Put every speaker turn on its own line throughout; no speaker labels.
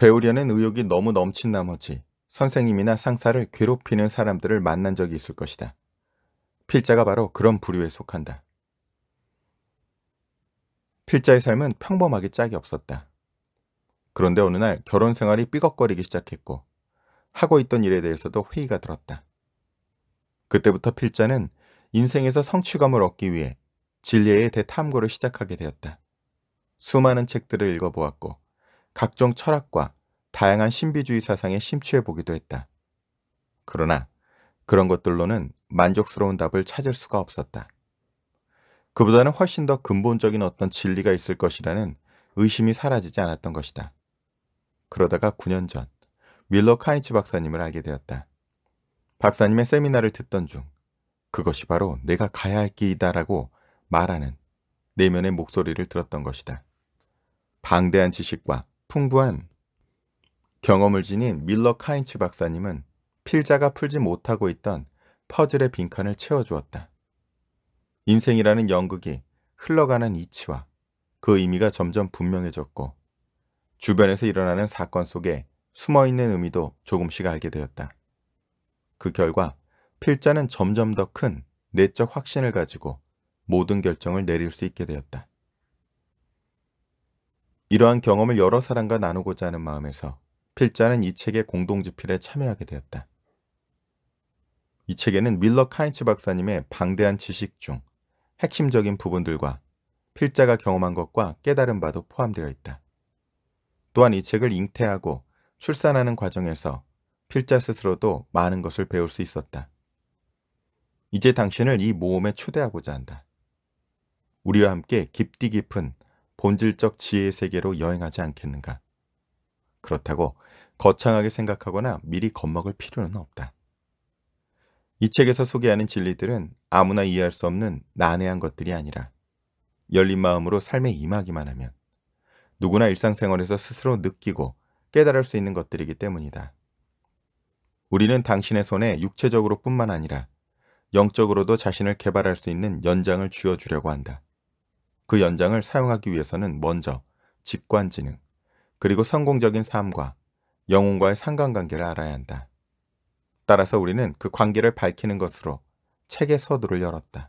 배우려는 의욕이 너무 넘친 나머지 선생님이나 상사를 괴롭히는 사람들을 만난 적이 있을 것이다. 필자가 바로 그런 부류에 속한다. 필자의 삶은 평범하게 짝이 없었다. 그런데 어느 날 결혼 생활이 삐걱거리기 시작했고 하고 있던 일에 대해서도 회의가 들었다. 그때부터 필자는 인생에서 성취감을 얻기 위해 진리의 대탐구를 시작하게 되었다. 수많은 책들을 읽어보았고 각종 철학과 다양한 신비주의 사상에 심취해 보기도 했다. 그러나 그런 것들로는 만족스러운 답을 찾을 수가 없었다. 그보다는 훨씬 더 근본적인 어떤 진리가 있을 것이라는 의심이 사라지지 않았던 것이다. 그러다가 9년 전 밀러 카인치 박사님을 알게 되었다. 박사님의 세미나를 듣던 중 그것이 바로 내가 가야 할 길이다라고 말하는 내면의 목소리를 들었던 것이다. 방대한 지식과 풍부한 경험을 지닌 밀러 카인츠 박사님은 필자가 풀지 못하고 있던 퍼즐의 빈칸을 채워주었다. 인생이라는 연극이 흘러가는 이치와 그 의미가 점점 분명해졌고 주변에서 일어나는 사건 속에 숨어있는 의미도 조금씩 알게 되었다. 그 결과 필자는 점점 더 큰 내적 확신을 가지고 모든 결정을 내릴 수 있게 되었다. 이러한 경험을 여러 사람과 나누고자 하는 마음에서 필자는 이 책의 공동집필에 참여하게 되었다. 이 책에는 밀러 카인츠 박사님의 방대한 지식 중 핵심적인 부분들과 필자가 경험한 것과 깨달은 바도 포함되어 있다. 또한 이 책을 잉태하고 출산하는 과정에서 필자 스스로도 많은 것을 배울 수 있었다. 이제 당신을 이 모험에 초대하고자 한다. 우리와 함께 깊디 깊은 본질적 지혜의 세계로 여행하지 않겠는가. 그렇다고 거창하게 생각하거나 미리 겁먹을 필요는 없다. 이 책에서 소개하는 진리들은 아무나 이해할 수 없는 난해한 것들이 아니라 열린 마음으로 삶에 임하기만 하면 누구나 일상생활에서 스스로 느끼고 깨달을 수 있는 것들이기 때문이다. 우리는 당신의 손에 육체적으로 뿐만 아니라 영적으로도 자신을 개발할 수 있는 연장을 쥐어주려고 한다. 그 연장을 사용하기 위해서는 먼저 직관지능, 그리고 성공적인 삶과 영혼과의 상관관계를 알아야 한다. 따라서 우리는 그 관계를 밝히는 것으로 책의 서두를 열었다.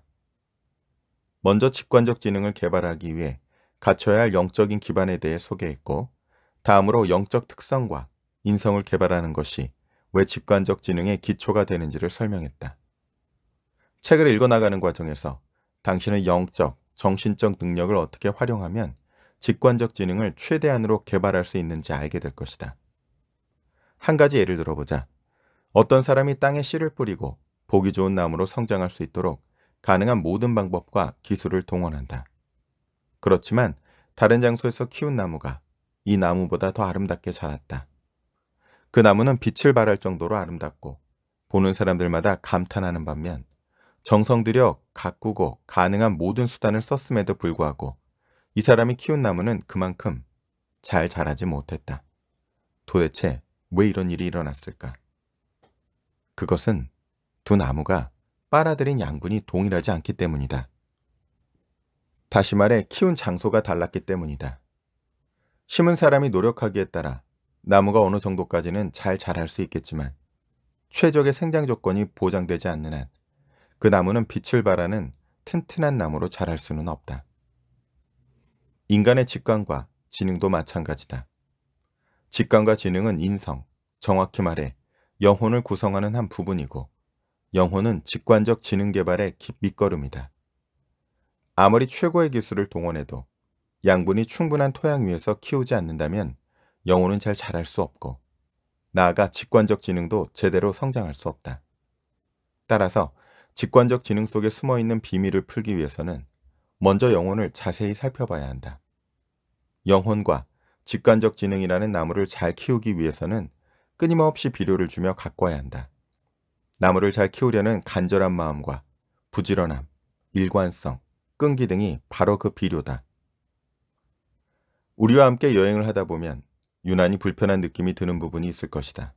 먼저 직관적 지능을 개발하기 위해 갖춰야 할 영적인 기반에 대해 소개했고 다음으로 영적 특성과 인성을 개발하는 것이 왜 직관적 지능의 기초가 되는지를 설명했다. 책을 읽어나가는 과정에서 당신은 영적, 정신적 능력을 어떻게 활용하면 직관적 지능을 최대한으로 개발할 수 있는지 알게 될 것이다. 한 가지 예를 들어보자. 어떤 사람이 땅에 씨를 뿌리고 보기 좋은 나무로 성장할 수 있도록 가능한 모든 방법과 기술을 동원한다. 그렇지만 다른 장소에서 키운 나무가 이 나무보다 더 아름답게 자랐다. 그 나무는 빛을 발할 정도로 아름답고 보는 사람들마다 감탄하는 반면 정성 들여 가꾸고 가능한 모든 수단을 썼음에도 불구하고 이 사람이 키운 나무는 그만큼 잘 자라지 못했다. 도대체 왜 이런 일이 일어났을까? 그것은 두 나무가 빨아들인 양분이 동일하지 않기 때문이다. 다시 말해 키운 장소가 달랐기 때문이다. 심은 사람이 노력하기에 따라 나무가 어느 정도까지는 잘 자랄 수 있겠지만 최적의 생장 조건이 보장되지 않는 한그 나무는 빛을 발하는 튼튼한 나무로 자랄 수는 없다. 인간의 직관과 지능도 마찬가지다. 직관과 지능은 인성, 정확히 말해 영혼을 구성하는 한 부분이고 영혼은 직관적 지능 개발의 밑거름이다. 아무리 최고의 기술을 동원해도 양분이 충분한 토양 위에서 키우지 않는다면 영혼은 잘 자랄 수 없고 나아가 직관적 지능도 제대로 성장할 수 없다. 따라서 직관적 지능 속에 숨어 있는 비밀을 풀기 위해서는 먼저 영혼을 자세히 살펴봐야 한다. 영혼과 직관적 지능이라는 나무를 잘 키우기 위해서는 끊임없이 비료를 주며 가꿔야 한다. 나무를 잘 키우려는 간절한 마음과 부지런함, 일관성, 끈기 등이 바로 그 비료다. 우리와 함께 여행을 하다 보면 유난히 불편한 느낌이 드는 부분이 있을 것이다.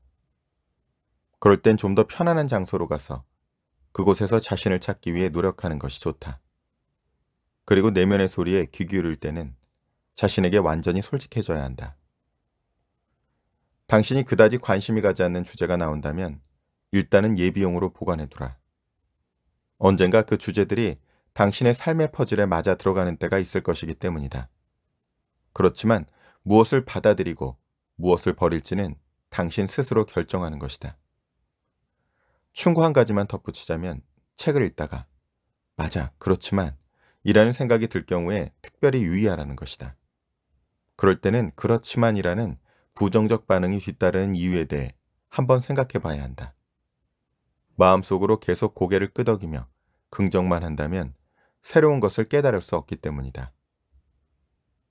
그럴 땐 좀 더 편안한 장소로 가서 그곳에서 자신을 찾기 위해 노력하는 것이 좋다. 그리고 내면의 소리에 귀 기울일 때는 자신에게 완전히 솔직해져야 한다. 당신이 그다지 관심이 가지 않는 주제가 나온다면 일단은 예비용으로 보관해두라. 언젠가 그 주제들이 당신의 삶의 퍼즐에 맞아 들어가는 때가 있을 것이기 때문이다. 그렇지만 무엇을 받아들이고 무엇을 버릴지는 당신 스스로 결정하는 것이다. 충고 한 가지만 덧붙이자면 책을 읽다가 맞아 그렇지만 이라는 생각이 들 경우에 특별히 유의하라는 것이다. 그럴 때는 그렇지만이라는 부정적 반응이 뒤따르는 이유에 대해 한번 생각해 봐야 한다. 마음속으로 계속 고개를 끄덕이며 긍정만 한다면 새로운 것을 깨달을 수 없기 때문이다.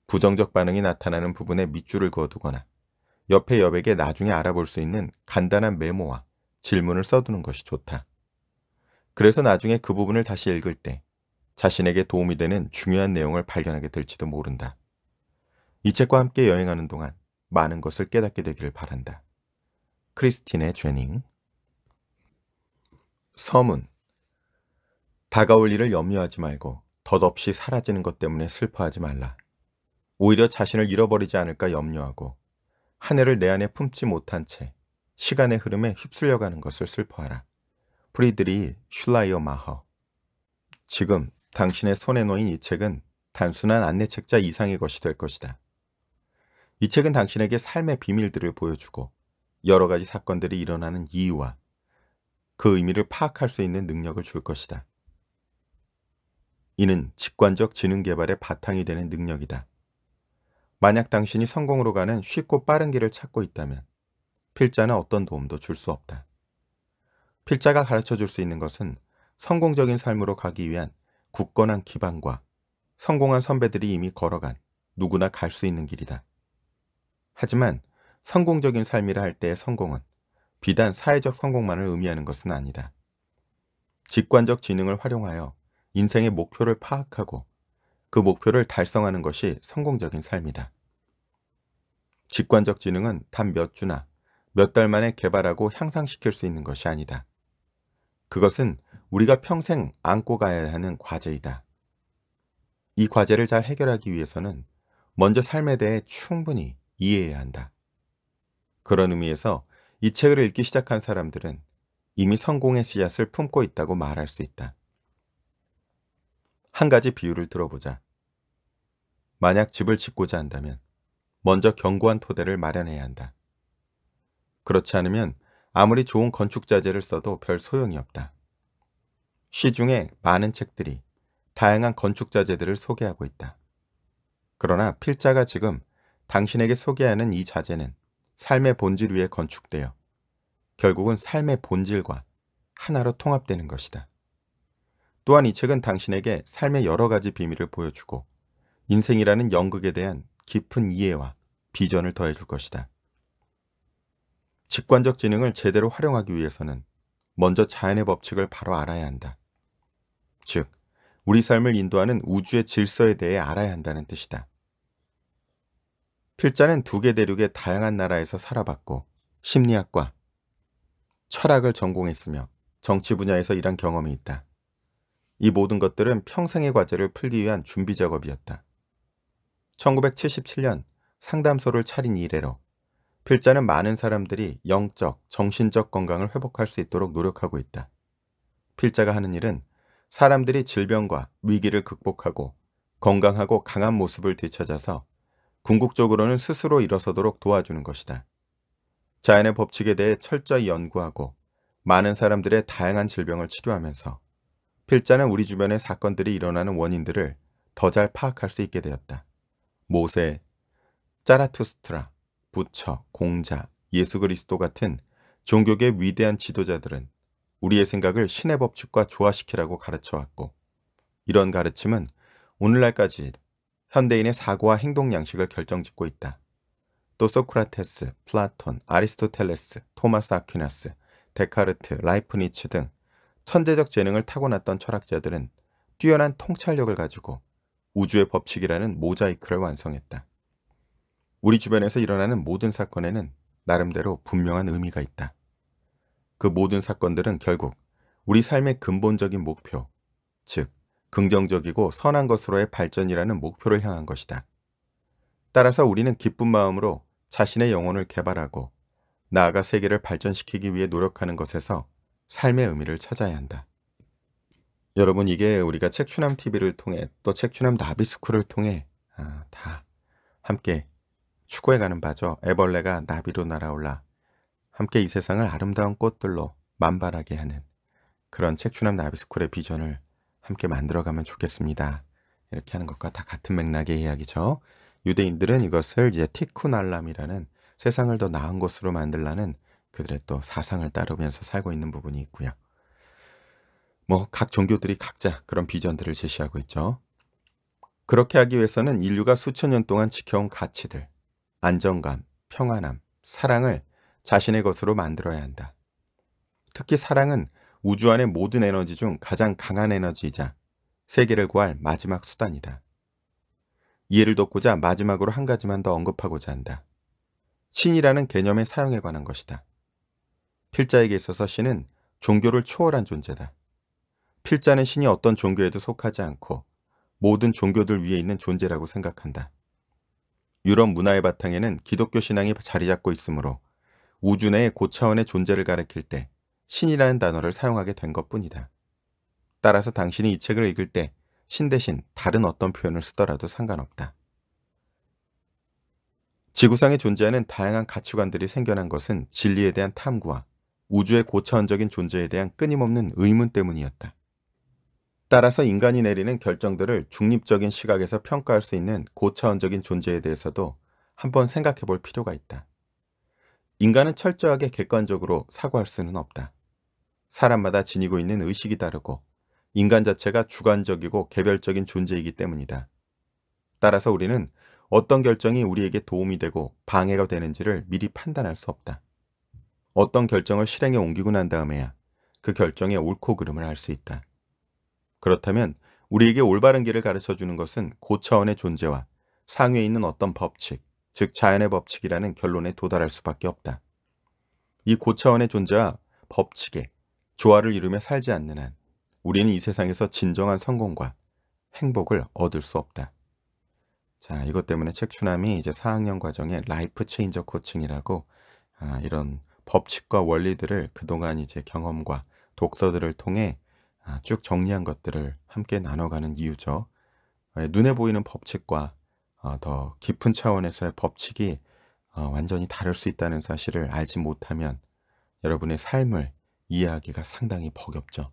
부정적 반응이 나타나는 부분에 밑줄을 그어두거나 옆에 여백에 나중에 알아볼 수 있는 간단한 메모와 질문을 써두는 것이 좋다. 그래서 나중에 그 부분을 다시 읽을 때 자신에게 도움이 되는 중요한 내용을 발견하게 될지도 모른다. 이 책과 함께 여행하는 동안 많은 것을 깨닫게 되기를 바란다. 크리스틴의 죄닝 서문 다가올 일을 염려하지 말고 덧없이 사라지는 것 때문에 슬퍼하지 말라. 오히려 자신을 잃어버리지 않을까 염려하고 한 해를 내 안에 품지 못한 채 시간의 흐름에 휩쓸려가는 것을 슬퍼하라. 프리드리 슐라이어 마허 지금 당신의 손에 놓인 이 책은 단순한 안내책자 이상의 것이 될 것이다. 이 책은 당신에게 삶의 비밀들을 보여주고 여러 가지 사건들이 일어나는 이유와 그 의미를 파악할 수 있는 능력을 줄 것이다. 이는 직관적 지능 개발의 바탕이 되는 능력이다. 만약 당신이 성공으로 가는 쉽고 빠른 길을 찾고 있다면 필자는 어떤 도움도 줄 수 없다. 필자가 가르쳐 줄 수 있는 것은 성공적인 삶으로 가기 위한 굳건한 기반과 성공한 선배들이 이미 걸어간 누구나 갈 수 있는 길이다. 하지만 성공적인 삶이라 할 때의 성공은 비단 사회적 성공만을 의미하는 것은 아니다. 직관적 지능을 활용하여 인생의 목표를 파악하고 그 목표를 달성하는 것이 성공적인 삶이다. 직관적 지능은 단 몇 주나 몇달 만에 개발하고 향상시킬 수 있는 것이 아니다. 그것은 우리가 평생 안고 가야 하는 과제이다. 이 과제를 잘 해결하기 위해서는 먼저 삶에 대해 충분히 이해해야 한다. 그런 의미에서 이 책을 읽기 시작한 사람들은 이미 성공의 씨앗을 품고 있다고 말할 수 있다. 한 가지 비유를 들어보자. 만약 집을 짓고자 한다면 먼저 견고한 토대를 마련해야 한다. 그렇지 않으면 아무리 좋은 건축 자재를 써도 별 소용이 없다. 시중에 많은 책들이 다양한 건축 자재들을 소개하고 있다. 그러나 필자가 지금 당신에게 소개하는 이 자재는 삶의 본질 위에 건축되어 결국은 삶의 본질과 하나로 통합되는 것이다. 또한 이 책은 당신에게 삶의 여러 가지 비밀을 보여주고 인생이라는 연극에 대한 깊은 이해와 비전을 더해줄 것이다. 직관적 지능을 제대로 활용하기 위해서는 먼저 자연의 법칙을 바로 알아야 한다. 즉, 우리 삶을 인도하는 우주의 질서에 대해 알아야 한다는 뜻이다. 필자는 두 개 대륙의 다양한 나라에서 살아봤고 심리학과, 철학을 전공했으며 정치 분야에서 일한 경험이 있다. 이 모든 것들은 평생의 과제를 풀기 위한 준비 작업이었다. 1977년 상담소를 차린 이래로 필자는 많은 사람들이 영적, 정신적 건강을 회복할 수 있도록 노력하고 있다. 필자가 하는 일은 사람들이 질병과 위기를 극복하고 건강하고 강한 모습을 되찾아서 궁극적으로는 스스로 일어서도록 도와주는 것이다. 자연의 법칙에 대해 철저히 연구하고 많은 사람들의 다양한 질병을 치료하면서 필자는 우리 주변의 사건들이 일어나는 원인들을 더 잘 파악할 수 있게 되었다. 모세, 짜라투스트라, 부처, 공자, 예수 그리스도 같은 종교계의 위대한 지도자들은 우리의 생각을 신의 법칙과 조화시키라고 가르쳐왔고 이런 가르침은 오늘날까지 현대인의 사고와 행동 양식을 결정짓고 있다. 또 소크라테스, 플라톤, 아리스토텔레스, 토마스 아퀴나스, 데카르트, 라이프니츠 등 천재적 재능을 타고났던 철학자들은 뛰어난 통찰력을 가지고 우주의 법칙이라는 모자이크를 완성했다. 우리 주변에서 일어나는 모든 사건에는 나름대로 분명한 의미가 있다. 그 모든 사건들은 결국 우리 삶의 근본적인 목표, 즉 긍정적이고 선한 것으로의 발전이라는 목표를 향한 것이다. 따라서 우리는 기쁜 마음으로 자신의 영혼을 개발하고 나아가 세계를 발전시키기 위해 노력하는 것에서 삶의 의미를 찾아야 한다. 여러분 이게 우리가 책추남 TV를 통해 또 책추남 나비스쿨을 통해 아, 다 함께 축구에가는 바죠. 애벌레가 나비로 날아올라 함께 이 세상을 아름다운 꽃들로 만발하게 하는 그런 책추남 나비스쿨의 비전을 함께 만들어가면 좋겠습니다. 이렇게 하는 것과 다 같은 맥락의 이야기죠. 유대인들은 이것을 이제 티쿠날람이라는 세상을 더 나은 곳으로 만들라는 그들의 또 사상을 따르면서 살고 있는 부분이 있고요. 뭐 각 종교들이 각자 그런 비전들을 제시하고 있죠. 그렇게 하기 위해서는 인류가 수천 년 동안 지켜온 가치들, 안정감, 평안함, 사랑을 자신의 것으로 만들어야 한다. 특히 사랑은 우주 안의 모든 에너지 중 가장 강한 에너지이자 세계를 구할 마지막 수단이다. 이해를 돕고자 마지막으로 한 가지만 더 언급하고자 한다. 신이라는 개념의 사용에 관한 것이다. 필자에게 있어서 신은 종교를 초월한 존재다. 필자는 신이 어떤 종교에도 속하지 않고 모든 종교들 위에 있는 존재라고 생각한다. 유럽 문화의 바탕에는 기독교 신앙이 자리 잡고 있으므로 우주 내의 고차원의 존재를 가리킬 때 신이라는 단어를 사용하게 된 것뿐이다. 따라서 당신이 이 책을 읽을 때 신 대신 다른 어떤 표현을 쓰더라도 상관없다. 지구상에 존재하는 다양한 가치관들이 생겨난 것은 진리에 대한 탐구와 우주의 고차원적인 존재에 대한 끊임없는 의문 때문이었다. 따라서 인간이 내리는 결정들을 중립적인 시각에서 평가할 수 있는 고차원적인 존재에 대해서도 한번 생각해 볼 필요가 있다. 인간은 철저하게 객관적으로 사고할 수는 없다. 사람마다 지니고 있는 의식이 다르고 인간 자체가 주관적이고 개별적인 존재이기 때문이다. 따라서 우리는 어떤 결정이 우리에게 도움이 되고 방해가 되는지를 미리 판단할 수 없다. 어떤 결정을 실행에 옮기고 난 다음에야 그 결정의 옳고 그름을 알 수 있다. 그렇다면 우리에게 올바른 길을 가르쳐 주는 것은 고차원의 존재와 상위에 있는 어떤 법칙, 즉 자연의 법칙이라는 결론에 도달할 수밖에 없다. 이 고차원의 존재와 법칙에 조화를 이루며 살지 않는 한 우리는 이 세상에서 진정한 성공과 행복을 얻을 수 없다. 자, 이것 때문에 책추남이 이제 4학년 과정에 라이프 체인저 코칭이라고 아, 이런 법칙과 원리들을 그동안 이제 경험과 독서들을 통해 아, 쭉 정리한 것들을 함께 나눠가는 이유죠. 어, 예, 눈에 보이는 법칙과 어, 더 깊은 차원에서의 법칙이 어, 완전히 다를 수 있다는 사실을 알지 못하면 여러분의 삶을 이해하기가 상당히 버겁죠.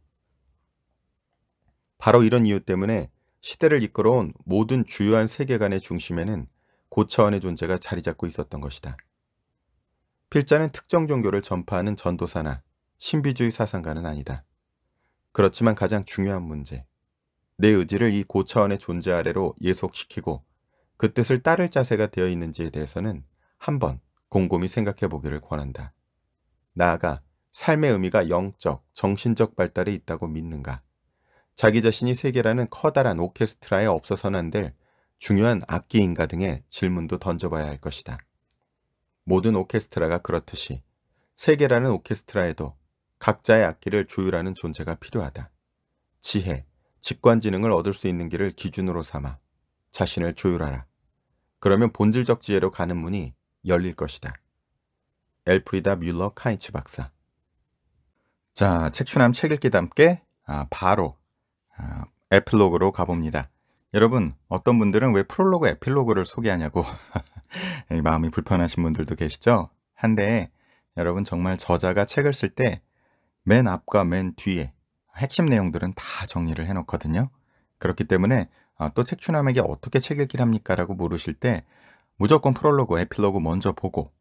바로 이런 이유 때문에 시대를 이끌어온 모든 주요한 세계관의 중심에는 고차원의 존재가 자리 잡고 있었던 것이다. 필자는 특정 종교를 전파하는 전도사나 신비주의 사상가는 아니다. 그렇지만 가장 중요한 문제. 내 의지를 이 고차원의 존재 아래로 예속시키고 그 뜻을 따를 자세가 되어 있는지에 대해서는 한번 곰곰이 생각해 보기를 권한다. 나아가 삶의 의미가 영적, 정신적 발달에 있다고 믿는가. 자기 자신이 세계라는 커다란 오케스트라에 없어서는 안 될 중요한 악기인가 등의 질문도 던져봐야 할 것이다. 모든 오케스트라가 그렇듯이 세계라는 오케스트라에도 각자의 악기를 조율하는 존재가 필요하다. 지혜, 직관지능을 얻을 수 있는 길을 기준으로 삼아 자신을 조율하라. 그러면 본질적 지혜로 가는 문이 열릴 것이다. 엘프리다 뮬러 카이츠 박사 자, 책추남 책읽기담게 아, 바로 아, 에필로그로 가봅니다. 여러분, 어떤 분들은 왜 프롤로그 에필로그를 소개하냐고 마음이 불편하신 분들도 계시죠? 한데 여러분 정말 저자가 책을 쓸때 맨 앞과 맨 뒤에 핵심 내용들은 다 정리를 해놓거든요. 그렇기 때문에 아, 또 책추남에게 어떻게 책 읽기를 합니까라고 물으실 때 무조건 프롤로그, 에필로그 먼저 보고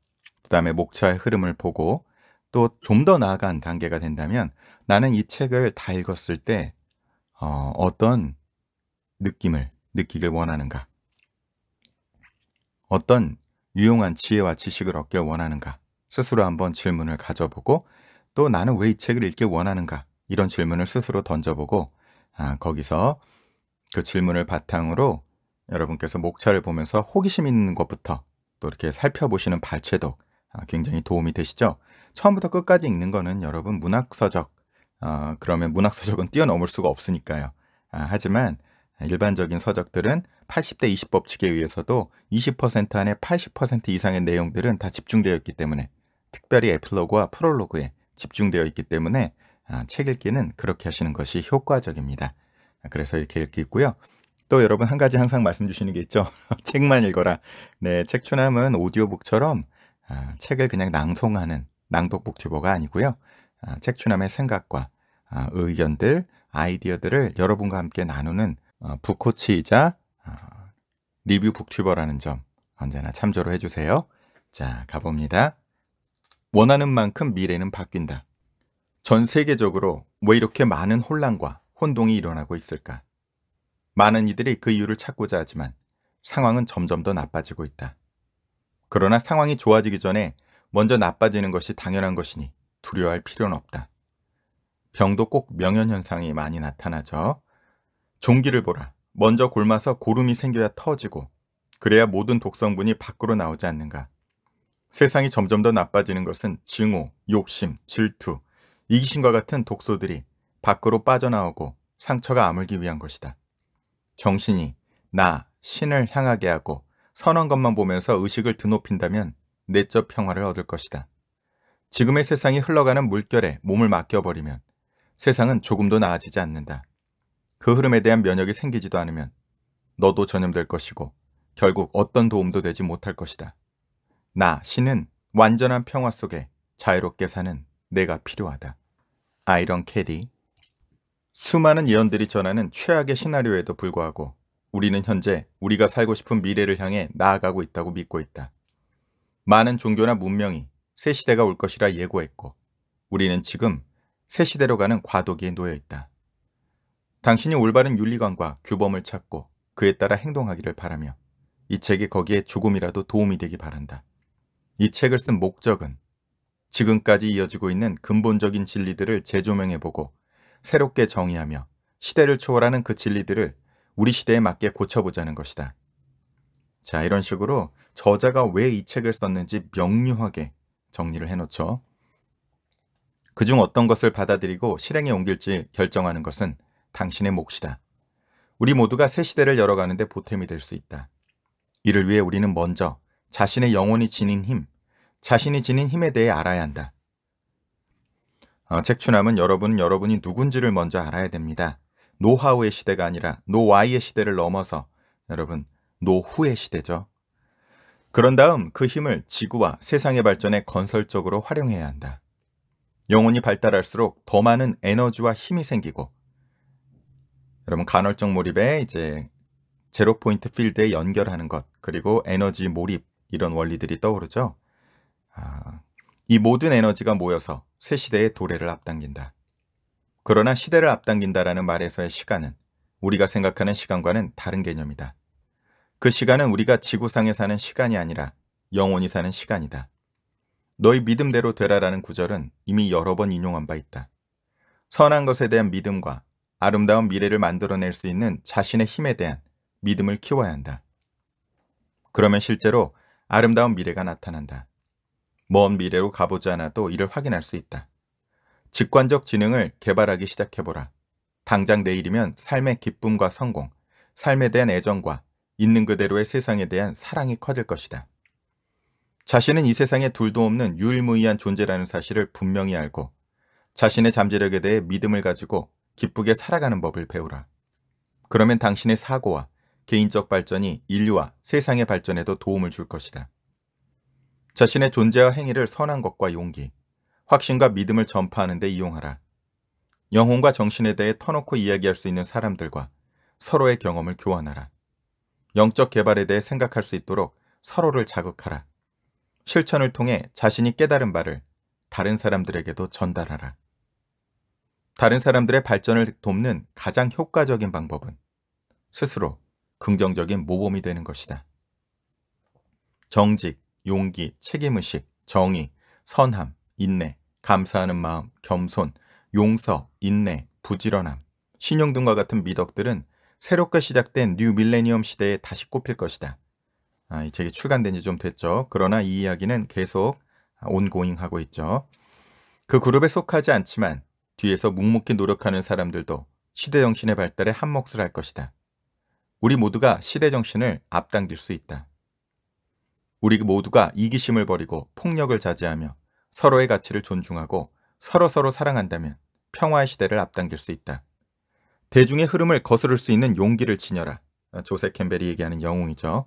그 다음에 목차의 흐름을 보고 또 좀 더 나아간 단계가 된다면 나는 이 책을 다 읽었을 때 어, 어떤 느낌을 느끼길 원하는가 어떤 유용한 지혜와 지식을 얻길 원하는가 스스로 한번 질문을 가져보고 또 나는 왜 이 책을 읽길 원하는가? 이런 질문을 스스로 던져보고 아, 거기서 그 질문을 바탕으로 여러분께서 목차를 보면서 호기심 있는 것부터 또 이렇게 살펴보시는 발췌도 아, 굉장히 도움이 되시죠. 처음부터 끝까지 읽는 거는 여러분 문학서적 어, 그러면 문학서적은 뛰어넘을 수가 없으니까요. 아, 하지만 일반적인 서적들은 80대 20 법칙에 의해서도 20% 안에 80% 이상의 내용들은 다 집중되어 있기 때문에 특별히 에필로그와 프롤로그에 집중되어 있기 때문에 아, 책 읽기는 그렇게 하시는 것이 효과적입니다. 아, 그래서 이렇게 읽고요. 기또 여러분 한 가지 항상 말씀 주시는 게 있죠. 책만 읽어라. 네, 책추남은 오디오북처럼 아, 책을 그냥 낭송하는 낭독 북튜버가 아니고요. 책추남의 생각과 의견들, 아이디어들을 여러분과 함께 나누는 어, 북코치이자 리뷰 북튜버라는 점 언제나 참조로 해주세요. 자, 가봅니다. 원하는 만큼 미래는 바뀐다. 전 세계적으로 왜 이렇게 많은 혼란과 혼동이 일어나고 있을까? 많은 이들이 그 이유를 찾고자 하지만 상황은 점점 더 나빠지고 있다. 그러나 상황이 좋아지기 전에 먼저 나빠지는 것이 당연한 것이니 두려워할 필요는 없다. 병도 꼭 명현현상이 많이 나타나죠. 종기를 보라. 먼저 골마서 고름이 생겨야 터지고 그래야 모든 독성분이 밖으로 나오지 않는가. 세상이 점점 더 나빠지는 것은 증오, 욕심, 질투, 이기심과 같은 독소들이 밖으로 빠져나오고 상처가 아물기 위한 것이다. 정신이 나, 신을 향하게 하고 선한 것만 보면서 의식을 드높인다면 내적 평화를 얻을 것이다. 지금의 세상이 흘러가는 물결에 몸을 맡겨버리면 세상은 조금도 나아지지 않는다. 그 흐름에 대한 면역이 생기지도 않으면 너도 전염될 것이고 결국 어떤 도움도 되지 못할 것이다. 나, 신은 완전한 평화 속에 자유롭게 사는 내가 필요하다. 아이런 캐디 수많은 예언들이 전하는 최악의 시나리오에도 불구하고 우리는 현재 우리가 살고 싶은 미래를 향해 나아가고 있다고 믿고 있다. 많은 종교나 문명이 새 시대가 올 것이라 예고했고 우리는 지금 새 시대로 가는 과도기에 놓여 있다. 당신이 올바른 윤리관과 규범을 찾고 그에 따라 행동하기를 바라며 이 책이 거기에 조금이라도 도움이 되기 바란다. 이 책을 쓴 목적은 지금까지 이어지고 있는 근본적인 진리들을 재조명해보고 새롭게 정의하며 시대를 초월하는 그 진리들을 우리 시대에 맞게 고쳐보자는 것이다. 자, 이런 식으로 저자가 왜 이 책을 썼는지 명료하게 정리를 해놓죠. 그중 어떤 것을 받아들이고 실행에 옮길지 결정하는 것은 당신의 몫이다. 우리 모두가 새 시대를 열어가는데 보탬이 될 수 있다. 이를 위해 우리는 먼저 자신의 영혼이 지닌 힘, 자신이 지닌 힘에 대해 알아야 한다. 어, 책추남은 여러분은 여러분이 누군지를 먼저 알아야 됩니다. 노하우의 시대가 아니라 노와이의 시대를 넘어서 여러분 노후의 시대죠. 그런 다음 그 힘을 지구와 세상의 발전에 건설적으로 활용해야 한다. 영혼이 발달할수록 더 많은 에너지와 힘이 생기고 여러분 간헐적 몰입에 이제 제로 포인트 필드에 연결하는 것 그리고 에너지 몰입 이런 원리들이 떠오르죠. 아, 이 모든 에너지가 모여서 새 시대의 도래를 앞당긴다. 그러나 시대를 앞당긴다라는 말에서의 시간은 우리가 생각하는 시간과는 다른 개념이다. 그 시간은 우리가 지구상에 사는 시간이 아니라 영원히 사는 시간이다. 너희 믿음대로 되라라는 구절은 이미 여러 번 인용한 바 있다. 선한 것에 대한 믿음과 아름다운 미래를 만들어낼 수 있는 자신의 힘에 대한 믿음을 키워야 한다. 그러면 실제로 아름다운 미래가 나타난다. 먼 미래로 가보지 않아도 이를 확인할 수 있다. 직관적 지능을 개발하기 시작해보라. 당장 내일이면 삶의 기쁨과 성공, 삶에 대한 애정과 있는 그대로의 세상에 대한 사랑이 커질 것이다. 자신은 이 세상에 둘도 없는 유일무이한 존재라는 사실을 분명히 알고 자신의 잠재력에 대해 믿음을 가지고 기쁘게 살아가는 법을 배우라. 그러면 당신의 사고와 개인적 발전이 인류와 세상의 발전에도 도움을 줄 것이다. 자신의 존재와 행위를 선한 것과 용기, 확신과 믿음을 전파하는 데 이용하라. 영혼과 정신에 대해 터놓고 이야기할 수 있는 사람들과 서로의 경험을 교환하라. 영적 개발에 대해 생각할 수 있도록 서로를 자극하라. 실천을 통해 자신이 깨달은 바를 다른 사람들에게도 전달하라. 다른 사람들의 발전을 돕는 가장 효과적인 방법은 스스로 긍정적인 모범이 되는 것이다. 정직, 용기, 책임의식, 정의, 선함, 인내, 감사하는 마음, 겸손, 용서, 인내, 부지런함, 신용 등과 같은 미덕들은 새롭게 시작된 뉴 밀레니엄 시대에 다시 꼽힐 것이다. 아, 이 책이 출간된 지 좀 됐죠. 그러나 이 이야기는 계속 온고잉하고 있죠. 그 그룹에 속하지 않지만 뒤에서 묵묵히 노력하는 사람들도 시대 정신의 발달에 한몫을 할 것이다. 우리 모두가 시대 정신을 앞당길 수 있다. 우리 모두가 이기심을 버리고 폭력을 자제하며 서로의 가치를 존중하고 서로서로 사랑한다면 평화의 시대를 앞당길 수 있다. 대중의 흐름을 거스를 수 있는 용기를 지녀라. 조세 캠벨이 얘기하는 영웅이죠.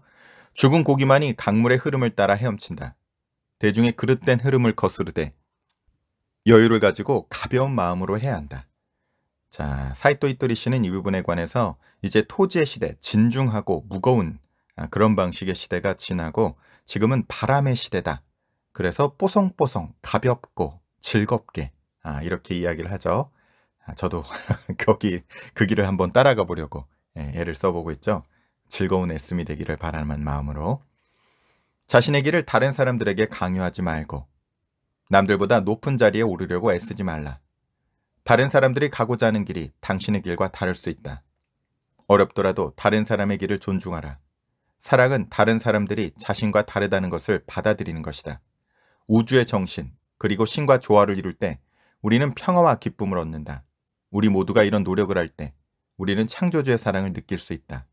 죽은 고기만이 강물의 흐름을 따라 헤엄친다. 대중의 그릇된 흐름을 거스르되 여유를 가지고 가벼운 마음으로 해야 한다. 자, 사이토 이토리 씨는 이 부분에 관해서 이제 토지의 시대, 진중하고 무거운 아, 그런 방식의 시대가 지나고 지금은 바람의 시대다. 그래서 뽀송뽀송, 가볍고 즐겁게 아, 이렇게 이야기를 하죠. 아, 저도 거기 그 길을 한번 따라가 보려고 예, 애를 써보고 있죠. 즐거운 애씀이 되기를 바라는 마음으로 자신의 길을 다른 사람들에게 강요하지 말고 남들보다 높은 자리에 오르려고 애쓰지 말라. 다른 사람들이 가고자 하는 길이 당신의 길과 다를 수 있다. 어렵더라도 다른 사람의 길을 존중하라. 사랑은 다른 사람들이 자신과 다르다는 것을 받아들이는 것이다. 우주의 정신, 그리고 신과 조화를 이룰 때 우리는 평화와 기쁨을 얻는다. 우리 모두가 이런 노력을 할 때 우리는 창조주의 사랑을 느낄 수 있다.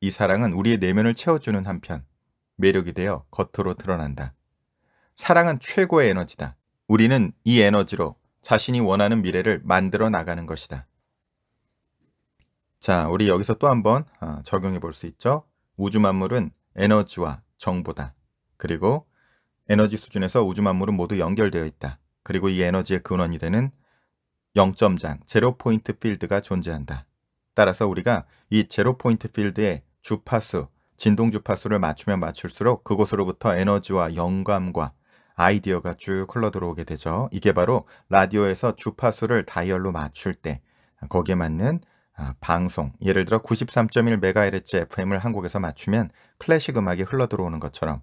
이 사랑은 우리의 내면을 채워주는 한편 매력이 되어 겉으로 드러난다. 사랑은 최고의 에너지다. 우리는 이 에너지로 자신이 원하는 미래를 만들어 나가는 것이다. 자, 우리 여기서 또 한번 어, 적용해 볼 수 있죠. 우주 만물은 에너지와 정보다. 그리고 에너지 수준에서 우주 만물은 모두 연결되어 있다. 그리고 이 에너지의 근원이 되는 0점장, 제로 포인트 필드가 존재한다. 따라서 우리가 이 제로 포인트 필드의 주파수, 진동 주파수를 맞추면 맞출수록 그곳으로부터 에너지와 영감과 아이디어가 쭉 흘러 들어오게 되죠. 이게 바로 라디오에서 주파수를 다이얼로 맞출 때 거기에 맞는 아, 방송, 예를 들어 93.1MHz FM을 한국에서 맞추면 클래식 음악이 흘러 들어오는 것처럼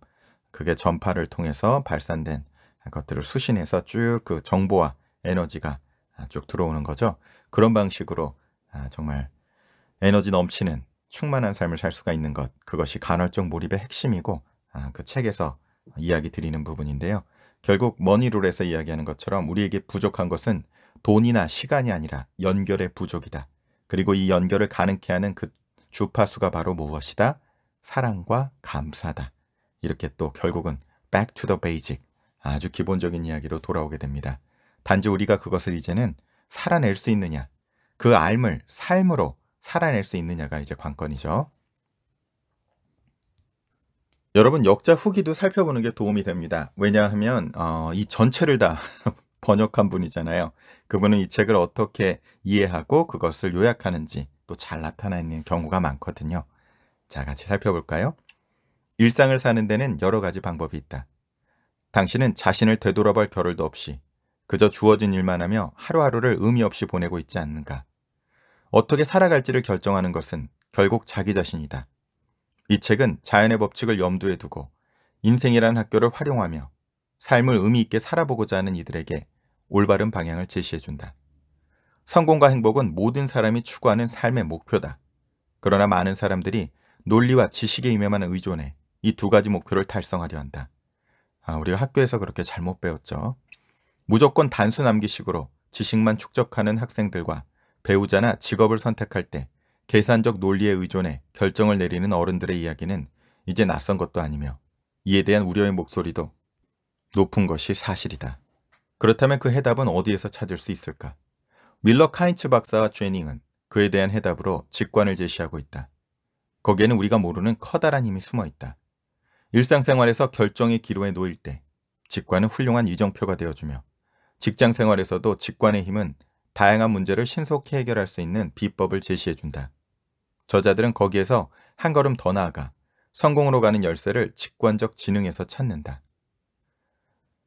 그게 전파를 통해서 발산된 것들을 수신해서 쭉 그 정보와 에너지가 아, 쭉 들어오는 거죠. 그런 방식으로 아, 정말 에너지 넘치는 충만한 삶을 살 수가 있는 것, 그것이 간헐적 몰입의 핵심이고 그 책에서 이야기 드리는 부분인데요. 결국 머니롤에서 이야기하는 것처럼 우리에게 부족한 것은 돈이나 시간이 아니라 연결의 부족이다. 그리고 이 연결을 가능케 하는 그 주파수가 바로 무엇이다? 사랑과 감사다. 이렇게 또 결국은 back to the basic, 아주 기본적인 이야기로 돌아오게 됩니다. 단지 우리가 그것을 이제는 살아낼 수 있느냐, 그 앎을 삶으로 살아낼 수 있느냐가 이제 관건이죠. 여러분 역자 후기도 살펴보는 게 도움이 됩니다. 왜냐하면 어, 이 전체를 다 번역한 분이잖아요. 그분은 이 책을 어떻게 이해하고 그것을 요약하는지 또 잘 나타나 있는 경우가 많거든요. 자, 같이 살펴볼까요? 일상을 사는 데는 여러 가지 방법이 있다. 당신은 자신을 되돌아볼 겨를도 없이 그저 주어진 일만 하며 하루하루를 의미 없이 보내고 있지 않는가. 어떻게 살아갈지를 결정하는 것은 결국 자기 자신이다. 이 책은 자연의 법칙을 염두에 두고 인생이라는 학교를 활용하며 삶을 의미 있게 살아보고자 하는 이들에게 올바른 방향을 제시해준다. 성공과 행복은 모든 사람이 추구하는 삶의 목표다. 그러나 많은 사람들이 논리와 지식의 힘에만 의존해 이 두 가지 목표를 달성하려 한다. 아, 우리가 학교에서 그렇게 잘못 배웠죠. 무조건 단순 암기식으로 지식만 축적하는 학생들과 배우자나 직업을 선택할 때 계산적 논리에 의존해 결정을 내리는 어른들의 이야기는 이제 낯선 것도 아니며 이에 대한 우려의 목소리도 높은 것이 사실이다. 그렇다면 그 해답은 어디에서 찾을 수 있을까? 밀러 카인츠 박사와 죄닝은 그에 대한 해답으로 직관을 제시하고 있다. 거기에는 우리가 모르는 커다란 힘이 숨어 있다. 일상생활에서 결정의 기로에 놓일 때 직관은 훌륭한 이정표가 되어주며 직장생활에서도 직관의 힘은 다양한 문제를 신속히 해결할 수 있는 비법을 제시해준다. 저자들은 거기에서 한 걸음 더 나아가 성공으로 가는 열쇠를 직관적 지능에서 찾는다.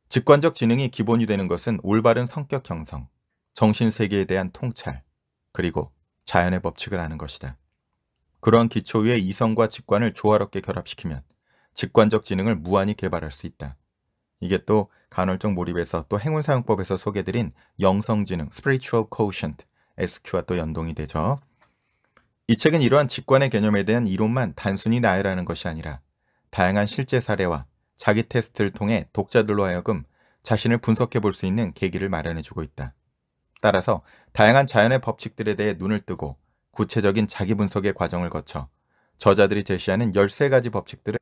직관적 지능이 기본이 되는 것은 올바른 성격 형성, 정신세계에 대한 통찰, 그리고 자연의 법칙을 아는 것이다. 그러한 기초 위에 이성과 직관을 조화롭게 결합시키면 직관적 지능을 무한히 개발할 수 있다. 이게 또 간헐적 몰입에서 또 행운사용법에서 소개드린 영성지능, spiritual quotient, SQ와 또 연동이 되죠. 이 책은 이러한 직관의 개념에 대한 이론만 단순히 나열하는 것이 아니라 다양한 실제 사례와 자기 테스트를 통해 독자들로 하여금 자신을 분석해 볼 수 있는 계기를 마련해 주고 있다. 따라서 다양한 자연의 법칙들에 대해 눈을 뜨고 구체적인 자기 분석의 과정을 거쳐 저자들이 제시하는 13가지 법칙들을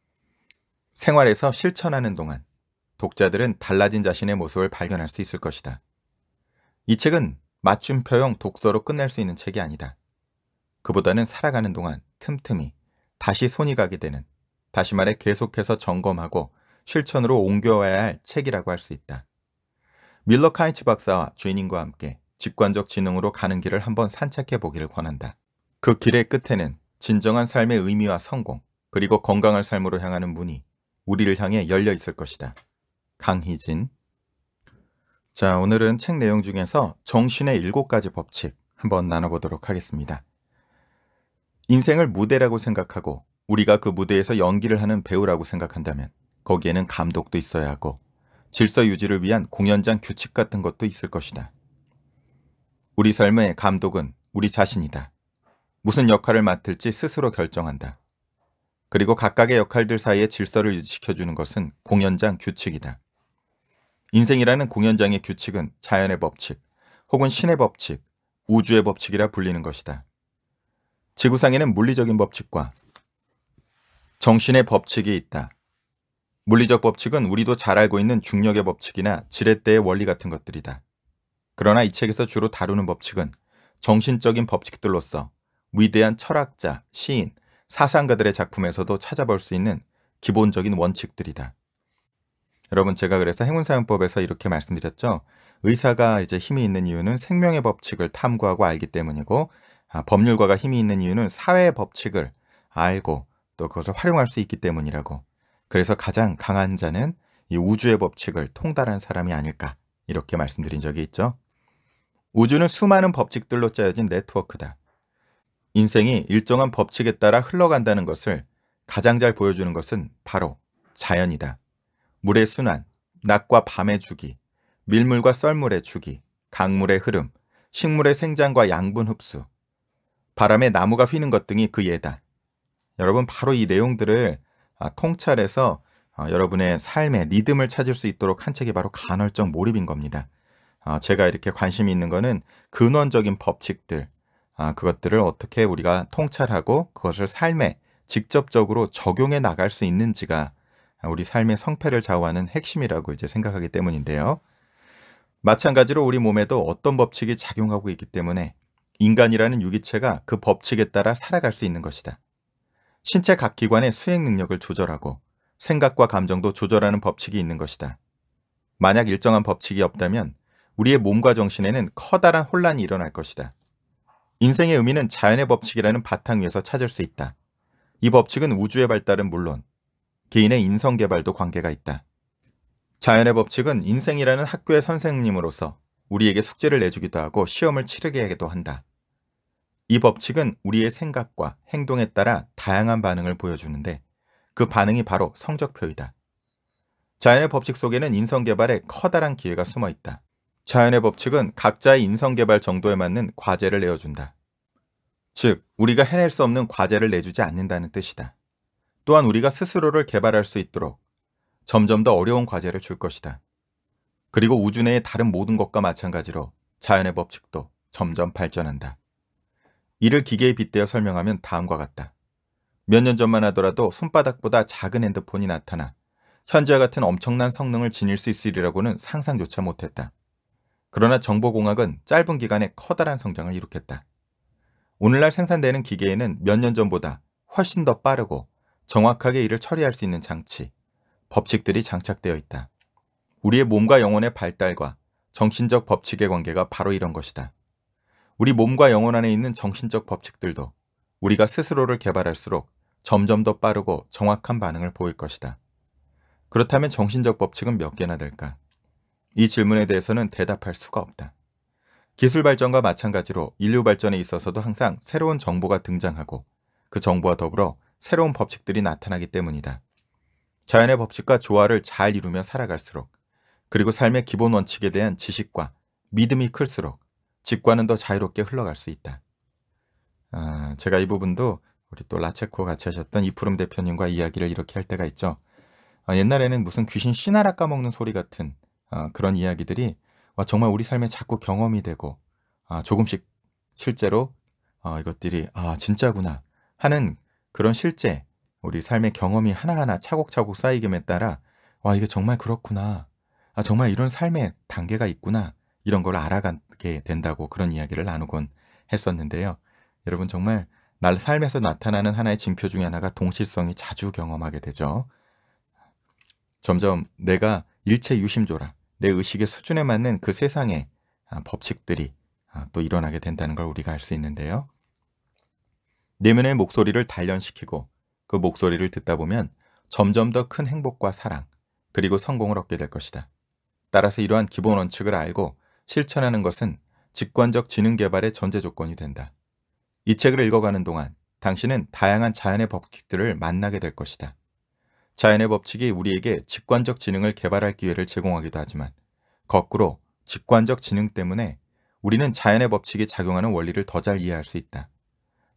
생활에서 실천하는 동안 독자들은 달라진 자신의 모습을 발견할 수 있을 것이다. 이 책은 맞춤표용 독서로 끝낼 수 있는 책이 아니다. 그보다는 살아가는 동안 틈틈이 다시 손이 가게 되는 다시 말해 계속해서 점검하고 실천으로 옮겨와야 할 책이라고 할 수 있다. 밀러 카이츠 박사와 주인님과 함께 직관적 지능으로 가는 길을 한번 산책해 보기를 권한다. 그 길의 끝에는 진정한 삶의 의미와 성공, 그리고 건강한 삶으로 향하는 문이 우리를 향해 열려 있을 것이다. 강희진 자, 오늘은 책 내용 중에서 정신의 7 가지 법칙 한번 나눠보도록 하겠습니다. 인생을 무대라고 생각하고 우리가 그 무대에서 연기를 하는 배우라고 생각한다면 거기에는 감독도 있어야 하고 질서 유지를 위한 공연장 규칙 같은 것도 있을 것이다. 우리 삶의 감독은 우리 자신이다. 무슨 역할을 맡을지 스스로 결정한다. 그리고 각각의 역할들 사이에 질서를 유지시켜주는 것은 공연장 규칙이다. 인생이라는 공연장의 규칙은 자연의 법칙 혹은 신의 법칙, 우주의 법칙이라 불리는 것이다. 지구상에는 물리적인 법칙과 정신의 법칙이 있다. 물리적 법칙은 우리도 잘 알고 있는 중력의 법칙이나 지렛대의 원리 같은 것들이다. 그러나 이 책에서 주로 다루는 법칙은 정신적인 법칙들로서 위대한 철학자, 시인, 사상가들의 작품에서도 찾아볼 수 있는 기본적인 원칙들이다. 여러분 제가 그래서 행운사용법에서 이렇게 말씀드렸죠. 의사가 이제 힘이 있는 이유는 생명의 법칙을 탐구하고 알기 때문이고 아, 법률가가 힘이 있는 이유는 사회 법칙을 알고 또 그것을 활용할 수 있기 때문이라고. 그래서 가장 강한 자는 이 우주의 법칙을 통달한 사람이 아닐까 이렇게 말씀드린 적이 있죠. 우주는 수많은 법칙들로 짜여진 네트워크다. 인생이 일정한 법칙에 따라 흘러간다는 것을 가장 잘 보여주는 것은 바로 자연이다. 물의 순환, 낮과 밤의 주기, 밀물과 썰물의 주기, 강물의 흐름, 식물의 생장과 양분 흡수, 바람에 나무가 휘는 것 등이 그 예다. 여러분 바로 이 내용들을 아, 통찰해서 어, 여러분의 삶의 리듬을 찾을 수 있도록 한 책이 바로 간헐적 몰입인 겁니다. 어, 제가 이렇게 관심이 있는 것은 근원적인 법칙들, 아, 그것들을 어떻게 우리가 통찰하고 그것을 삶에 직접적으로 적용해 나갈 수 있는지가 우리 삶의 성패를 좌우하는 핵심이라고 이제 생각하기 때문인데요. 마찬가지로 우리 몸에도 어떤 법칙이 작용하고 있기 때문에 인간이라는 유기체가 그 법칙에 따라 살아갈 수 있는 것이다. 신체 각 기관의 수행 능력을 조절하고 생각과 감정도 조절하는 법칙이 있는 것이다. 만약 일정한 법칙이 없다면 우리의 몸과 정신에는 커다란 혼란이 일어날 것이다. 인생의 의미는 자연의 법칙이라는 바탕 위에서 찾을 수 있다. 이 법칙은 우주의 발달은 물론 개인의 인성 개발도 관계가 있다. 자연의 법칙은 인생이라는 학교의 선생님으로서 우리에게 숙제를 내주기도 하고 시험을 치르게 하기도 한다. 이 법칙은 우리의 생각과 행동에 따라 다양한 반응을 보여주는데 그 반응이 바로 성적표이다. 자연의 법칙 속에는 인성개발에 커다란 기회가 숨어 있다. 자연의 법칙은 각자의 인성개발 정도에 맞는 과제를 내어준다. 즉, 우리가 해낼 수 없는 과제를 내주지 않는다는 뜻이다. 또한 우리가 스스로를 개발할 수 있도록 점점 더 어려운 과제를 줄 것이다. 그리고 우주 내의 다른 모든 것과 마찬가지로 자연의 법칙도 점점 발전한다. 이를 기계에 빗대어 설명하면 다음과 같다. 몇 년 전만 하더라도 손바닥보다 작은 핸드폰이 나타나 현재와 같은 엄청난 성능을 지닐 수 있으리라고는 상상조차 못했다. 그러나 정보공학은 짧은 기간에 커다란 성장을 이룩했다. 오늘날 생산되는 기계에는 몇 년 전보다 훨씬 더 빠르고 정확하게 일을 처리할 수 있는 장치, 법칙들이 장착되어 있다. 우리의 몸과 영혼의 발달과 정신적 법칙의 관계가 바로 이런 것이다. 우리 몸과 영혼 안에 있는 정신적 법칙들도 우리가 스스로를 개발할수록 점점 더 빠르고 정확한 반응을 보일 것이다. 그렇다면 정신적 법칙은 몇 개나 될까? 이 질문에 대해서는 대답할 수가 없다. 기술 발전과 마찬가지로 인류 발전에 있어서도 항상 새로운 정보가 등장하고 그 정보와 더불어 새로운 법칙들이 나타나기 때문이다. 자연의 법칙과 조화를 잘 이루며 살아갈수록 그리고 삶의 기본 원칙에 대한 지식과 믿음이 클수록 직관은 더 자유롭게 흘러갈 수 있다. 아, 제가 이 부분도 우리 또 라체코 같이 하셨던 이푸름 대표님과 이야기를 이렇게 할 때가 있죠. 아, 옛날에는 무슨 귀신 씨나라 까먹는 소리 같은 아, 그런 이야기들이 와, 아, 정말 우리 삶에 자꾸 경험이 되고 아, 조금씩 실제로 아, 이것들이 아 진짜구나 하는 그런 실제 우리 삶의 경험이 하나하나 차곡차곡 쌓이김에 따라 와 이게 정말 그렇구나 아 정말 이런 삶의 단계가 있구나 이런 걸 알아가게 된다고 그런 이야기를 나누곤 했었는데요. 여러분 정말 날 삶에서 나타나는 하나의 징표 중에 하나가 동실성이 자주 경험하게 되죠. 점점 내가 일체 유심조라 내 의식의 수준에 맞는 그 세상의 아, 법칙들이 아, 또 일어나게 된다는 걸 우리가 알 수 있는데요. 내면의 목소리를 단련시키고 그 목소리를 듣다 보면 점점 더 큰 행복과 사랑 그리고 성공을 얻게 될 것이다. 따라서 이러한 기본 원칙을 알고 실천하는 것은 직관적 지능 개발의 전제 조건이 된다. 이 책을 읽어가는 동안 당신은 다양한 자연의 법칙들을 만나게 될 것이다. 자연의 법칙이 우리에게 직관적 지능을 개발할 기회를 제공하기도 하지만 거꾸로 직관적 지능 때문에 우리는 자연의 법칙이 작용하는 원리를 더 잘 이해할 수 있다.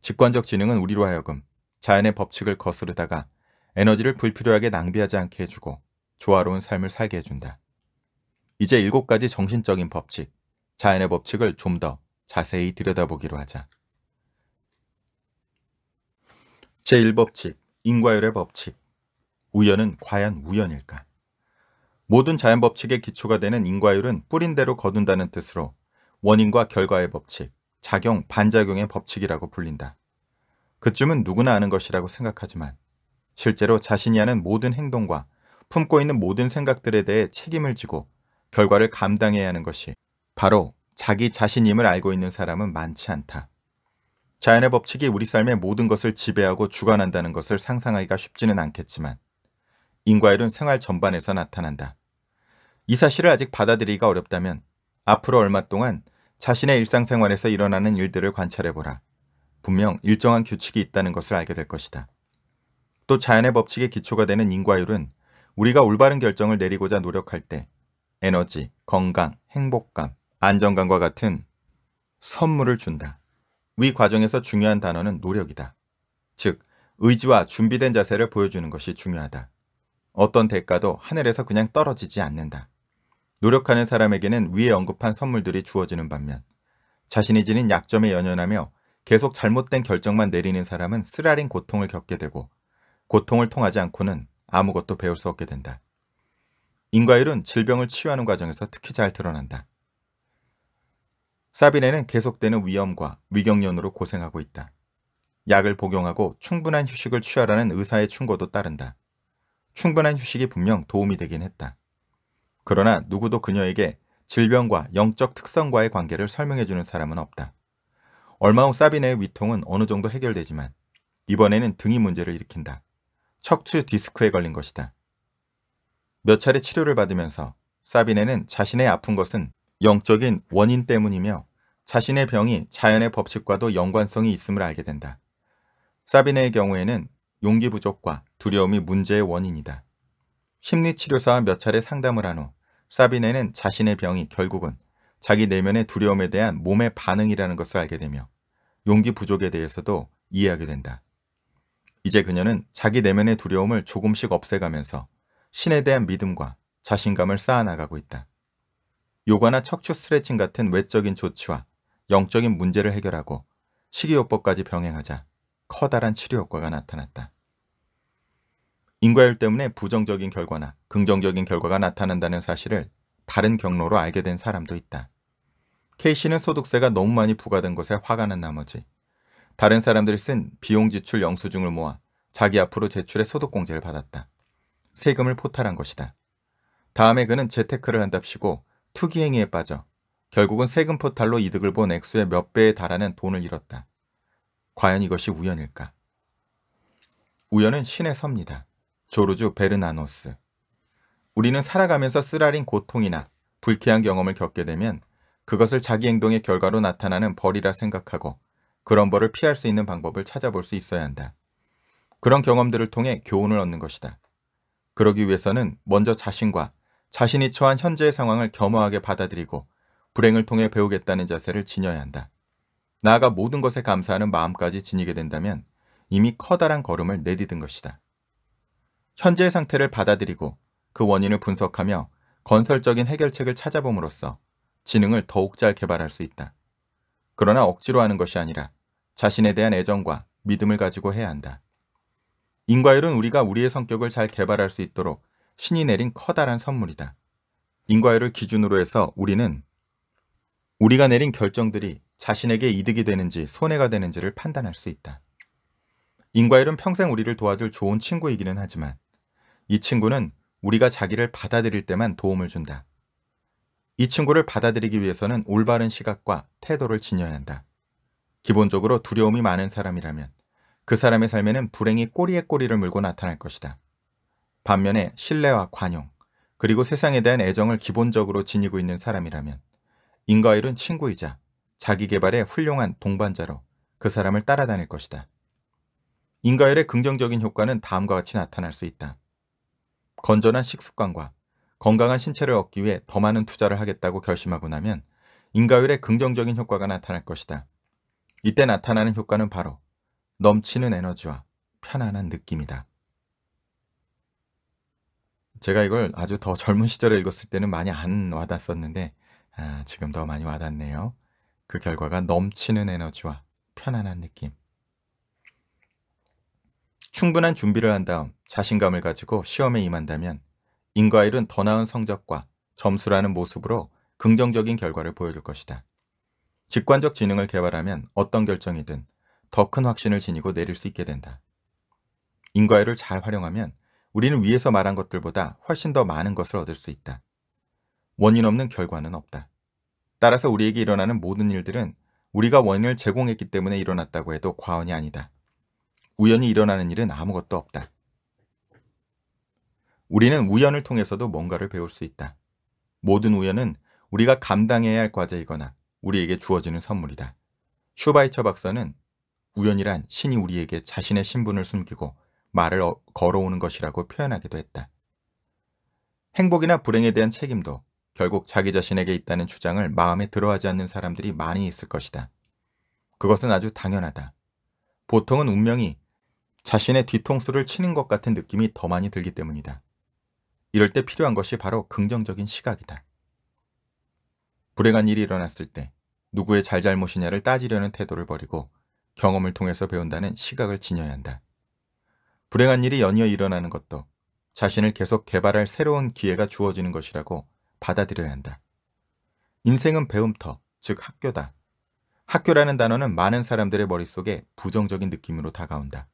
직관적 지능은 우리로 하여금 자연의 법칙을 거스르다가 에너지를 불필요하게 낭비하지 않게 해주고 조화로운 삶을 살게 해준다. 이제 일곱 가지 정신적인 법칙, 자연의 법칙을 좀 더 자세히 들여다보기로 하자. 제1법칙, 인과율의 법칙. 우연은 과연 우연일까? 모든 자연 법칙의 기초가 되는 인과율은 뿌린대로 거둔다는 뜻으로 원인과 결과의 법칙, 작용, 반작용의 법칙이라고 불린다. 그쯤은 누구나 아는 것이라고 생각하지만 실제로 자신이 하는 모든 행동과 품고 있는 모든 생각들에 대해 책임을 지고 결과를 감당해야 하는 것이 바로 자기 자신임을 알고 있는 사람은 많지 않다. 자연의 법칙이 우리 삶의 모든 것을 지배하고 주관한다는 것을 상상하기가 쉽지는 않겠지만 인과율은 생활 전반에서 나타난다. 이 사실을 아직 받아들이기가 어렵다면 앞으로 얼마 동안 자신의 일상생활에서 일어나는 일들을 관찰해보라. 분명 일정한 규칙이 있다는 것을 알게 될 것이다. 또 자연의 법칙의 기초가 되는 인과율은 우리가 올바른 결정을 내리고자 노력할 때 에너지, 건강, 행복감, 안정감과 같은 선물을 준다. 위 과정에서 중요한 단어는 노력이다. 즉, 의지와 준비된 자세를 보여주는 것이 중요하다. 어떤 대가도 하늘에서 그냥 떨어지지 않는다. 노력하는 사람에게는 위에 언급한 선물들이 주어지는 반면 자신이 지닌 약점에 연연하며 계속 잘못된 결정만 내리는 사람은 쓰라린 고통을 겪게 되고 고통을 통하지 않고는 아무것도 배울 수 없게 된다. 인과율은 질병을 치유하는 과정에서 특히 잘 드러난다. 사비네는 계속되는 위염과 위경련으로 고생하고 있다. 약을 복용하고 충분한 휴식을 취하라는 의사의 충고도 따른다. 충분한 휴식이 분명 도움이 되긴 했다. 그러나 누구도 그녀에게 질병과 영적 특성과의 관계를 설명해주는 사람은 없다. 얼마 후 사비네의 위통은 어느 정도 해결되지만 이번에는 등이 문제를 일으킨다. 척추 디스크에 걸린 것이다. 몇 차례 치료를 받으면서 사비네는 자신의 아픈 것은 영적인 원인 때문이며 자신의 병이 자연의 법칙과도 연관성이 있음을 알게 된다. 사비네의 경우에는 용기 부족과 두려움이 문제의 원인이다. 심리치료사와 몇 차례 상담을 한 후 사비네는 자신의 병이 결국은 자기 내면의 두려움에 대한 몸의 반응이라는 것을 알게 되며 용기 부족에 대해서도 이해하게 된다. 이제 그녀는 자기 내면의 두려움을 조금씩 없애가면서 신에 대한 믿음과 자신감을 쌓아나가고 있다. 요가나 척추 스트레칭 같은 외적인 조치와 영적인 문제를 해결하고 식이요법까지 병행하자 커다란 치료 효과가 나타났다. 인과율 때문에 부정적인 결과나 긍정적인 결과가 나타난다는 사실을 다른 경로로 알게 된 사람도 있다. K씨는 소득세가 너무 많이 부과된 것에 화가 난 나머지 다른 사람들이 쓴 비용 지출 영수증을 모아 자기 앞으로 제출해 소득공제를 받았다. 세금을 포탈한 것이다. 다음에 그는 재테크를 한답시고 투기 행위에 빠져 결국은 세금 포탈로 이득을 본 액수의 몇 배에 달하는 돈을 잃었다. 과연 이것이 우연일까? 우연은 신의 섭니다. 조르주 베르나노스. 우리는 살아가면서 쓰라린 고통이나 불쾌한 경험을 겪게 되면 그것을 자기 행동의 결과로 나타나는 벌이라 생각하고 그런 벌을 피할 수 있는 방법을 찾아볼 수 있어야 한다. 그런 경험들을 통해 교훈을 얻는 것이다. 그러기 위해서는 먼저 자신과 자신이 처한 현재의 상황을 겸허하게 받아들이고 불행을 통해 배우겠다는 자세를 지녀야 한다. 나아가 모든 것에 감사하는 마음까지 지니게 된다면 이미 커다란 걸음을 내딛은 것이다. 현재의 상태를 받아들이고 그 원인을 분석하며 건설적인 해결책을 찾아봄으로써 지능을 더욱 잘 개발할 수 있다. 그러나 억지로 하는 것이 아니라 자신에 대한 애정과 믿음을 가지고 해야 한다. 인과율은 우리가 우리의 성격을 잘 개발할 수 있도록 신이 내린 커다란 선물이다. 인과율을 기준으로 해서 우리는 우리가 내린 결정들이 자신에게 이득이 되는지 손해가 되는지를 판단할 수 있다. 인과율은 평생 우리를 도와줄 좋은 친구이기는 하지만 이 친구는 우리가 자기를 받아들일 때만 도움을 준다. 이 친구를 받아들이기 위해서는 올바른 시각과 태도를 지녀야 한다. 기본적으로 두려움이 많은 사람이라면 그 사람의 삶에는 불행이 꼬리에 꼬리를 물고 나타날 것이다. 반면에 신뢰와 관용, 그리고 세상에 대한 애정을 기본적으로 지니고 있는 사람이라면 인과율은 친구이자 자기 개발에 훌륭한 동반자로 그 사람을 따라다닐 것이다. 인과율의 긍정적인 효과는 다음과 같이 나타날 수 있다. 건전한 식습관과 건강한 신체를 얻기 위해 더 많은 투자를 하겠다고 결심하고 나면 인과율의 긍정적인 효과가 나타날 것이다. 이때 나타나는 효과는 바로 넘치는 에너지와 편안한 느낌이다. 제가 이걸 아주 더 젊은 시절에 읽었을 때는 많이 안 와닿았었는데 아, 지금 더 많이 와닿네요. 그 결과가 넘치는 에너지와 편안한 느낌. 충분한 준비를 한 다음 자신감을 가지고 시험에 임한다면 인과일은 더 나은 성적과 점수라는 모습으로 긍정적인 결과를 보여줄 것이다. 직관적 지능을 개발하면 어떤 결정이든 더큰 확신을 지니고 내릴 수 있게 된다. 인과율을 잘 활용하면 우리는 위에서 말한 것들보다 훨씬 더 많은 것을 얻을 수 있다. 원인 없는 결과는 없다. 따라서 우리에게 일어나는 모든 일들은 우리가 원인을 제공했기 때문에 일어났다고 해도 과언이 아니다. 우연히 일어나는 일은 아무것도 없다. 우리는 우연을 통해서도 뭔가를 배울 수 있다. 모든 우연은 우리가 감당해야 할 과제이거나 우리에게 주어지는 선물이다. 슈바이처 박사는 우연이란 신이 우리에게 자신의 신분을 숨기고 말을 어, 걸어오는 것이라고 표현하기도 했다. 행복이나 불행에 대한 책임도 결국 자기 자신에게 있다는 주장을 마음에 들어하지 않는 사람들이 많이 있을 것이다. 그것은 아주 당연하다. 보통은 운명이 자신의 뒤통수를 치는 것 같은 느낌이 더 많이 들기 때문이다. 이럴 때 필요한 것이 바로 긍정적인 시각이다. 불행한 일이 일어났을 때 누구의 잘잘못이냐를 따지려는 태도를 버리고 경험을 통해서 배운다는 시각을 지녀야 한다. 불행한 일이 연이어 일어나는 것도 자신을 계속 개발할 새로운 기회가 주어지는 것이라고 받아들여야 한다. 인생은 배움터, 즉 학교다. 학교라는 단어는 많은 사람들의 머릿속에 부정적인 느낌으로 다가온다.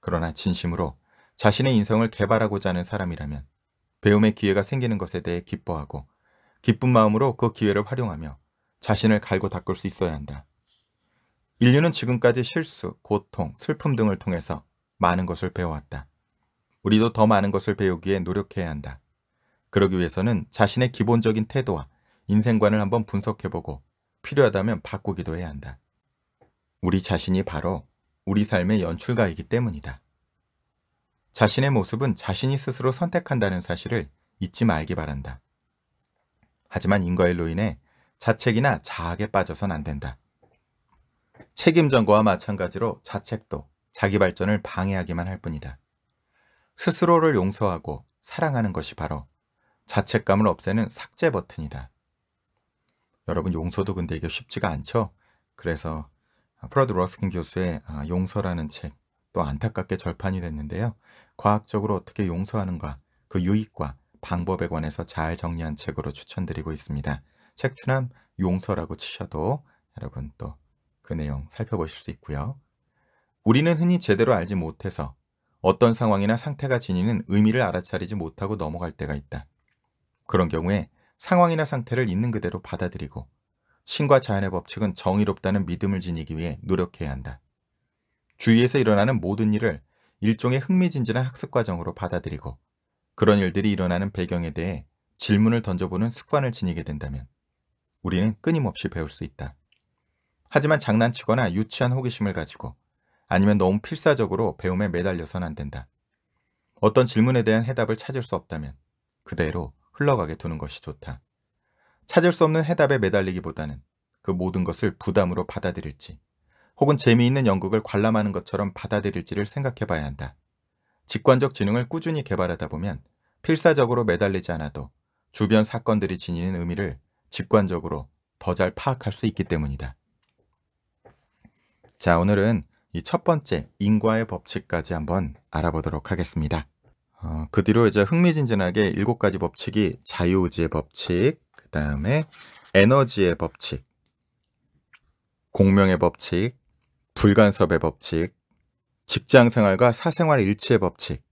그러나 진심으로 자신의 인성을 개발하고자 하는 사람이라면 배움의 기회가 생기는 것에 대해 기뻐하고 기쁜 마음으로 그 기회를 활용하며 자신을 갈고 닦을 수 있어야 한다. 인류는 지금까지 실수, 고통, 슬픔 등을 통해서 많은 것을 배워왔다. 우리도 더 많은 것을 배우기에 노력해야 한다. 그러기 위해서는 자신의 기본적인 태도와 인생관을 한번 분석해보고 필요하다면 바꾸기도 해야 한다. 우리 자신이 바로 우리 삶의 연출가이기 때문이다. 자신의 모습은 자신이 스스로 선택한다는 사실을 잊지 말기 바란다. 하지만 인과일로 인해 자책이나 자학에 빠져선 안 된다. 책임전과와 마찬가지로 자책도 자기 발전을 방해하기만 할 뿐이다. 스스로를 용서하고 사랑하는 것이 바로 자책감을 없애는 삭제 버튼이다. 여러분 용서도 근데 이게 쉽지가 않죠? 그래서 프라드 러스킨 교수의 아, 용서라는 책 또 안타깝게 절판이 됐는데요. 과학적으로 어떻게 용서하는가 그 유익과 방법에 관해서 잘 정리한 책으로 추천드리고 있습니다. 책 추남 용서라고 치셔도 여러분 또그 내용 살펴보실 수 있고요. 우리는 흔히 제대로 알지 못해서 어떤 상황이나 상태가 지니는 의미를 알아차리지 못하고 넘어갈 때가 있다. 그런 경우에 상황이나 상태를 있는 그대로 받아들이고 신과 자연의 법칙은 정의롭다는 믿음을 지니기 위해 노력해야 한다. 주위에서 일어나는 모든 일을 일종의 흥미진진한 학습 과정으로 받아들이고 그런 일들이 일어나는 배경에 대해 질문을 던져보는 습관을 지니게 된다면 우리는 끊임없이 배울 수 있다. 하지만 장난치거나 유치한 호기심을 가지고 아니면 너무 필사적으로 배움에 매달려서는안 된다. 어떤 질문에 대한 해답을 찾을 수 없다면 그대로 흘러가게 두는 것이 좋다. 찾을 수 없는 해답에 매달리기보다는 그 모든 것을 부담으로 받아들일지 혹은 재미있는 연극을 관람하는 것처럼 받아들일지를 생각해 봐야 한다. 직관적 지능을 꾸준히 개발하다 보면 필사적으로 매달리지 않아도 주변 사건들이 지니는 의미를 직관적으로 더 잘 파악할 수 있기 때문이다. 자, 오늘은 이 첫 번째 인과의 법칙까지 한번 알아보도록 하겠습니다. 어, 그 뒤로 이제 흥미진진하게 일곱 가지 법칙이 자유의지의 법칙, 그 다음에 에너지의 법칙, 공명의 법칙, 불간섭의 법칙, 직장생활과 사생활 일치의 법칙,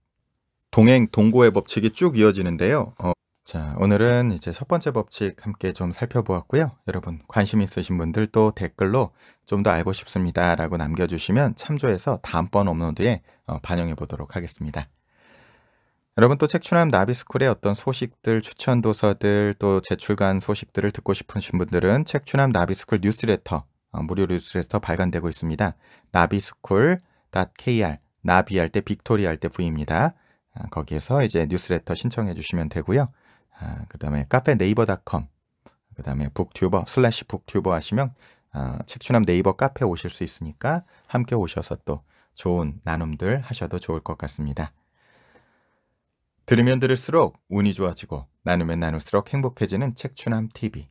동행 동고의 법칙이 쭉 이어지는데요. 어, 자, 오늘은 이제 첫 번째 법칙 함께 좀 살펴보았고요. 여러분 관심 있으신 분들 또 댓글로 좀 더 알고 싶습니다 라고 남겨주시면 참조해서 다음번 업로드에 어, 반영해 보도록 하겠습니다. 여러분 또 책추남 나비스쿨의 어떤 소식들, 추천 도서들, 또 제출간 소식들을 듣고 싶으신 분들은 책추남 나비스쿨 뉴스레터, 어, 무료 뉴스레터 발간되고 있습니다. 나비스쿨.kr, 나비할 때 빅토리 할 때 V입니다. 어, 거기에서 이제 뉴스레터 신청해 주시면 되고요. 아, 그 다음에 카페 네이버닷컴, 그 다음에 북튜버, 슬래시 북튜버 하시면 아, 어, 책추남 네이버 카페 오실 수 있으니까 함께 오셔서 또 좋은 나눔들 하셔도 좋을 것 같습니다. 들으면 들을수록 운이 좋아지고 나누면 나눌수록 행복해지는 책추남 TV.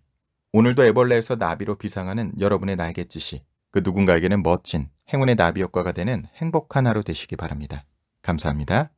오늘도 애벌레에서 나비로 비상하는 여러분의 날갯짓이 그 누군가에게는 멋진 행운의 나비 효과가 되는 행복한 하루 되시기 바랍니다. 감사합니다.